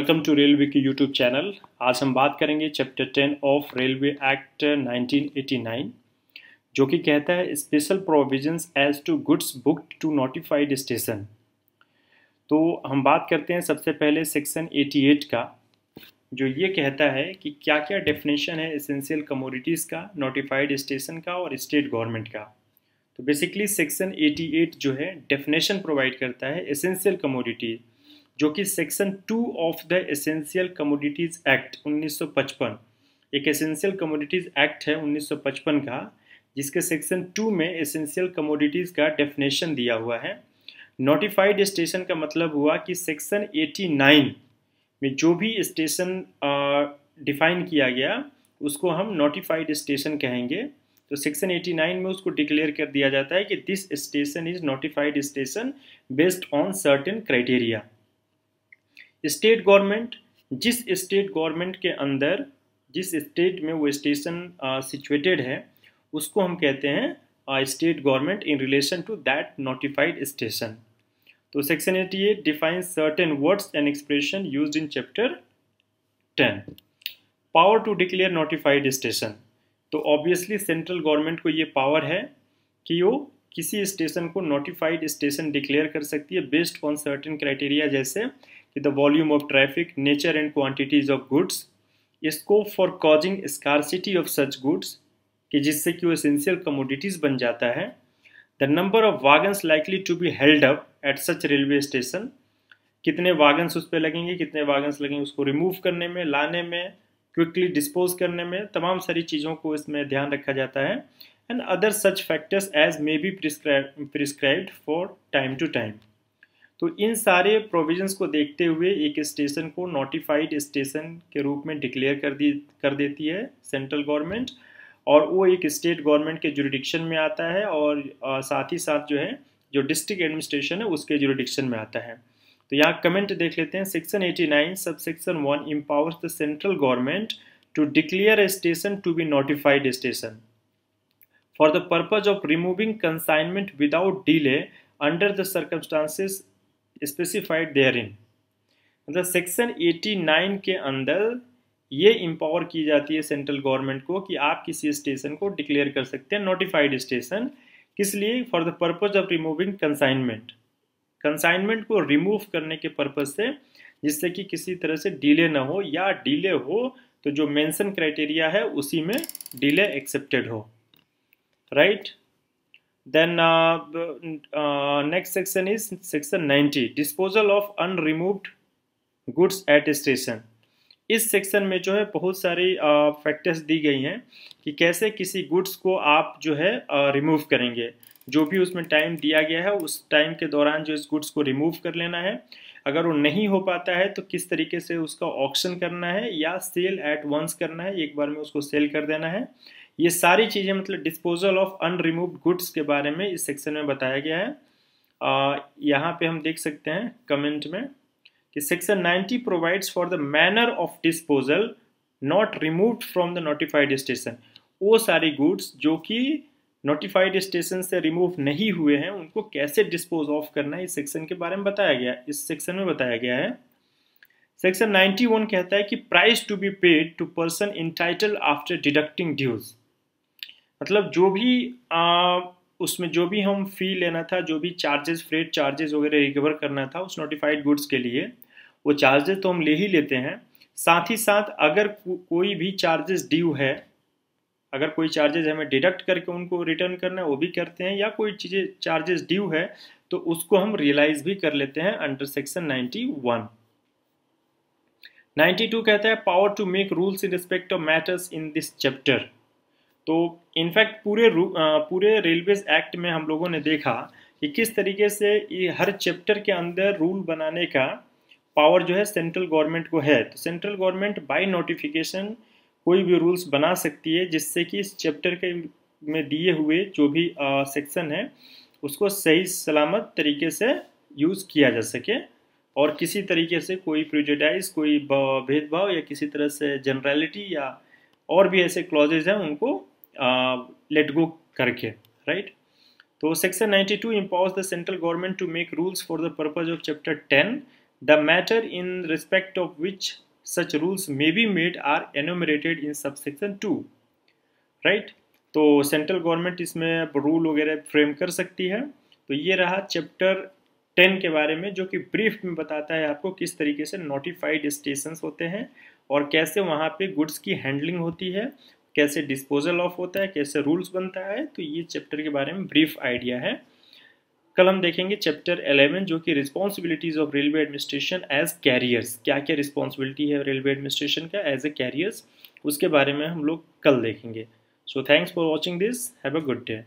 Welcome to railway की YouTube channel आज हम बात करेंगे chapter ten of railway act 1989 जो कि कहता है special provisions as to goods booked to notified station तो हम बात करते हैं सबसे पहले सेक्शन 88 का जो ये कहता है कि क्या क्या डेफिनेशन है एसेंशियल कमोडिटीज़ का नोटिफाइड स्टेशन का और स्टेट गवर्नमेंट का तो बेसिकली सेक्शन 88 जो है डेफिनेशन प्रोवाइड करता है एसेंशियल कमोडिटी जो कि section two of the essential commodities act 1955 एक एसेंशियल कमोडिटीज़ एक्ट है 1955 का जिसके सेक्शन टू में एसेंशियल कमोडिटीज़ का डेफिनेशन दिया हुआ है नोटिफाइड स्टेशन का मतलब हुआ कि सेक्शन 89 में जो भी स्टेशन डिफाइन किया गया उसको हम नोटिफाइड स्टेशन कहेंगे तो सेक्शन 89 में उसको डिक्लेयर कर दिया जाता है कि this station is notified station based on certain criteria state government जिस स्टेट गवर्नमेंट के अंदर जिस स्टेट में वो स्टेशन सिचुएटेड है उसको हम कहते हैं state government in relation to that notified station तो section eighty eight define certain words and expression use in chapter ten power to declare notified station तो ऑब्वियसली सेंट्रल गवर्नमेंट को ये पावर है कि वो किसी स्टेशन को नोटिफाइड स्टेशन डिक्लेयर कर सकती है बेस्ड ऑन सर्टेन क्राइटेरिया जैसे कि the volume of traffic nature and quantities of goods scope for causing scarcity of such goods कि जिससे कि वो एसेंशियल कमोडिटीज बन जाता है the number of wagons likely to be held up at such railway station कितने wagons उस पर लगेंगे कितने वागन्स लगेंगे उसको रिमूव करने में लाने में क्विकली डिस्पोज करने में तमाम सारी चीज़ों को इसमें ध्यान रखा जाता है and other such factors as may be prescribe prescribed for time to time तो इन सारे प्रोविजंस को देखते हुए एक स्टेशन को नोटिफाइड स्टेशन के रूप में डिक्लेयर कर दी कर देती है सेंट्रल गवर्नमेंट और वो एक स्टेट गवर्नमेंट के जुरिडिक्शन में आता है और आ, साथ ही साथ जो है जो डिस्ट्रिक्ट एडमिनिस्ट्रेशन है उसके जुरिडिक्शन में आता है तो यहाँ कमेंट देख लेते हैं section 89 sub section one empowers the central government to declare a station to be notified station for the purpose of removing consignment without delay under the circumstances specified in मतलब section 89 के अंदर ये empower की जाती है central government को कि आप किसी स्टेशन को डिक्लेयर कर सकते हैं नोटिफाइड स्टेशन किस लिए for the purpose of removing consignment consignment को रिमूव करने के पर्पज से जिससे कि किसी तरह से डिले ना हो या डिले हो तो जो मेंशन क्राइटेरिया है उसी में डिले एक्सेप्टेड हो right right? Then uh, uh, next section is section 90 disposal of unremoved goods at station इस सेक्शन में जो है बहुत सारी फैक्टर्स uh, दी गई हैं कि कैसे किसी गुड्स को आप जो है रिमूव करेंगे जो भी उसमें टाइम दिया गया है उस टाइम के दौरान जो इस गुड्स को रिमूव कर लेना है अगर वो नहीं हो पाता है तो किस तरीके से उसका ऑक्शन करना है या सेल एट वंस करना है एक बार में उसको सेल कर देना है ये सारी चीज़ें मतलब डिस्पोजल ऑफ अनरिमूव गुड्स के बारे में इस सेक्शन में बताया गया है आ, यहाँ पे हम देख सकते हैं कमेंट में कि section 90 provides for the manner of disposal not removed from the notified station वो सारी गुड्स जो कि नोटिफाइड स्टेशन से रिमूव नहीं हुए हैं उनको कैसे डिस्पोज ऑफ करना है इस सेक्शन के बारे में बताया गया इस सेक्शन में बताया गया है सेक्शन 91 कहता है कि price to be paid to person entitled after deducting dues मतलब जो भी आ, उसमें जो भी हम फ़ी लेना था जो भी चार्जेस फ्रेट चार्जेस वगैरह रिकवर करना था उस नोटिफाइड गुड्स के लिए वो चार्जेस तो हम ले ही लेते हैं साथ ही साथ अगर को, कोई भी चार्जेस ड्यू है अगर कोई चार्जेस हमें डिडक्ट करके उनको रिटर्न करना है वो भी करते हैं या कोई चीज़ें चार्जेस ड्यू है तो उसको हम रियलाइज भी कर लेते हैं अंडर सेक्शन 91 92 कहता है power to make rules in respect of matters in this chapter तो इनफैक्ट पूरे पूरे रेलवेज एक्ट में हम लोगों ने देखा कि किस तरीके से ये हर चैप्टर के अंदर रूल बनाने का पावर जो है सेंट्रल गवर्नमेंट को है तो सेंट्रल गवर्नमेंट बाय नोटिफिकेशन कोई भी रूल्स बना सकती है जिससे कि इस चैप्टर के में दिए हुए जो भी सेक्शन है उसको सही सलामत तरीके से यूज़ किया जा सके और किसी तरीके से कोई प्रिजडाइज कोई भेदभाव या किसी तरह से जनरलिटी या और भी ऐसे क्लॉजेज हैं उनको लेट uh, गो करके राइट तो section 92 two empowers the central government to make rules for the purpose of chapter 10 the matter in respect of which such rules may be made are enumerated in sub section two right तो central government इसमें rule वगैरह frame कर सकती है तो ये रहा chapter 10 के बारे में जो कि ब्रीफ में बताता है आपको किस तरीके से नोटिफाइड स्टेशन होते हैं और कैसे वहाँ पे गुड्स की हैंडलिंग होती है कैसे डिस्पोजल ऑफ होता है कैसे रूल्स बनता है तो ये चैप्टर के बारे में ब्रीफ आइडिया है कल हम देखेंगे चैप्टर 11 जो कि responsibilities of railway administration as carriers क्या क्या रिस्पॉन्सिबिलिटी है रेलवे एडमिनिस्ट्रेशन का एज ए कैरियर्स उसके बारे में हम लोग कल देखेंगे so thanks for watching this have a good day